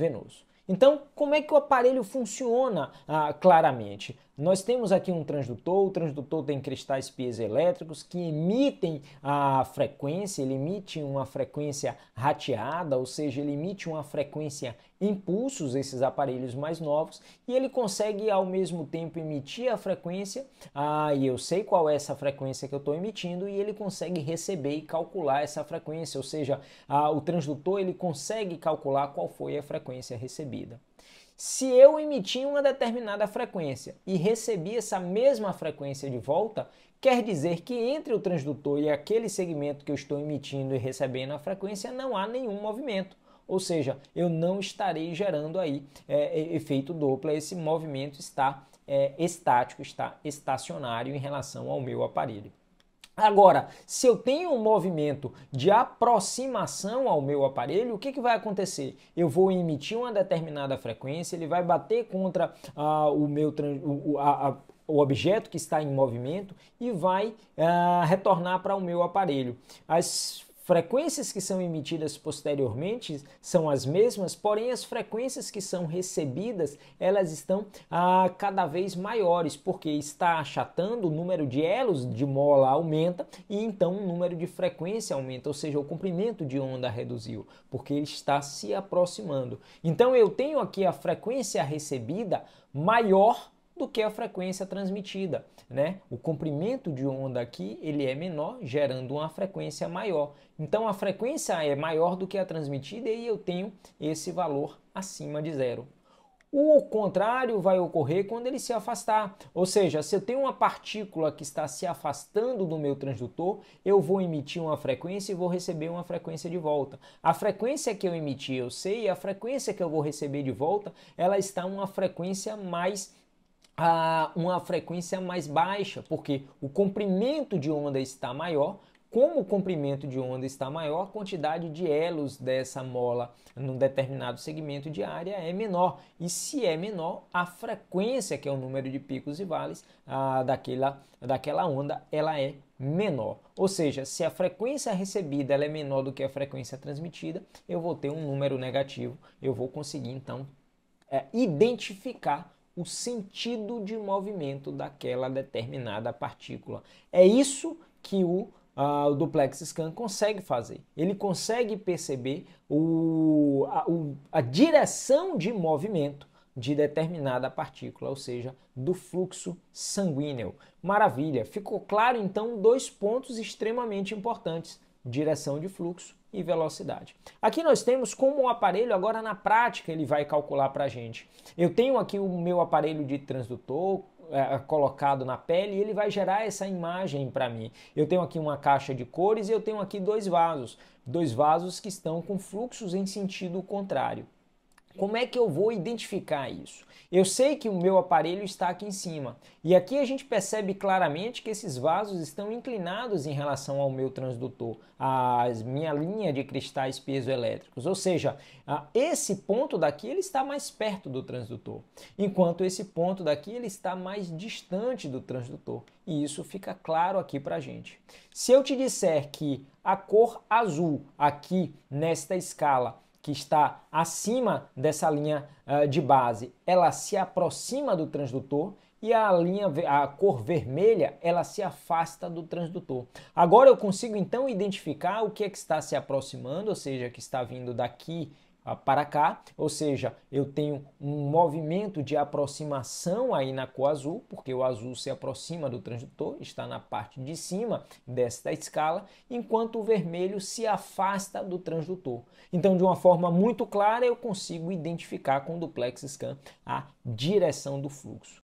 venoso. Então, como é que o aparelho funciona ah, claramente? Nós temos aqui um transdutor, o transdutor tem cristais piezoelétricos que emitem a frequência, ele emite uma frequência rateada, ou seja, ele emite uma frequência impulsos, esses aparelhos mais novos, e ele consegue ao mesmo tempo emitir a frequência, ah, e eu sei qual é essa frequência que eu estou emitindo, e ele consegue receber e calcular essa frequência, ou seja, ah, o transdutor ele consegue calcular qual foi a frequência recebida vida. Se eu emiti uma determinada frequência e recebi essa mesma frequência de volta, quer dizer que entre o transdutor e aquele segmento que eu estou emitindo e recebendo a frequência não há nenhum movimento. Ou seja, eu não estarei gerando aí é, efeito dupla, esse movimento está é, estático, está estacionário em relação ao meu aparelho. Agora, se eu tenho um movimento de aproximação ao meu aparelho, o que, que vai acontecer? Eu vou emitir uma determinada frequência, ele vai bater contra ah, o meu o, a, a, o objeto que está em movimento e vai ah, retornar para o meu aparelho. As frequências que são emitidas posteriormente são as mesmas, porém as frequências que são recebidas elas estão ah, cada vez maiores, porque está achatando o número de elos de mola aumenta e então o número de frequência aumenta, ou seja, o comprimento de onda reduziu, porque ele está se aproximando. Então eu tenho aqui a frequência recebida maior do que a frequência transmitida, né? O comprimento de onda aqui, ele é menor, gerando uma frequência maior. Então a frequência é maior do que a transmitida e eu tenho esse valor acima de zero. O contrário vai ocorrer quando ele se afastar, ou seja, se eu tenho uma partícula que está se afastando do meu transdutor, eu vou emitir uma frequência e vou receber uma frequência de volta. A frequência que eu emiti eu sei, a frequência que eu vou receber de volta, ela está uma frequência mais a uma frequência mais baixa, porque o comprimento de onda está maior. Como o comprimento de onda está maior, a quantidade de elos dessa mola num determinado segmento de área é menor. E se é menor, a frequência, que é o número de picos e vales a, daquela, daquela onda, ela é menor. Ou seja, se a frequência recebida é menor do que a frequência transmitida, eu vou ter um número negativo. Eu vou conseguir, então, é, identificar o sentido de movimento daquela determinada partícula. É isso que o, ah, o duplex scan consegue fazer. Ele consegue perceber o, a, o, a direção de movimento de determinada partícula, ou seja, do fluxo sanguíneo. Maravilha! Ficou claro então dois pontos extremamente importantes direção de fluxo e velocidade. Aqui nós temos como o aparelho agora na prática ele vai calcular para a gente. Eu tenho aqui o meu aparelho de transdutor é, colocado na pele e ele vai gerar essa imagem para mim. Eu tenho aqui uma caixa de cores e eu tenho aqui dois vasos, dois vasos que estão com fluxos em sentido contrário. Como é que eu vou identificar isso? Eu sei que o meu aparelho está aqui em cima. E aqui a gente percebe claramente que esses vasos estão inclinados em relação ao meu transdutor, à minha linha de cristais piezoelétricos. Ou seja, esse ponto daqui ele está mais perto do transdutor, enquanto esse ponto daqui ele está mais distante do transdutor. E isso fica claro aqui para a gente. Se eu te disser que a cor azul aqui nesta escala que está acima dessa linha uh, de base, ela se aproxima do transdutor e a linha a cor vermelha, ela se afasta do transdutor. Agora eu consigo então identificar o que é que está se aproximando, ou seja, que está vindo daqui para cá, ou seja, eu tenho um movimento de aproximação aí na cor azul, porque o azul se aproxima do transdutor, está na parte de cima desta escala, enquanto o vermelho se afasta do transdutor. Então, de uma forma muito clara, eu consigo identificar com o duplex scan a direção do fluxo.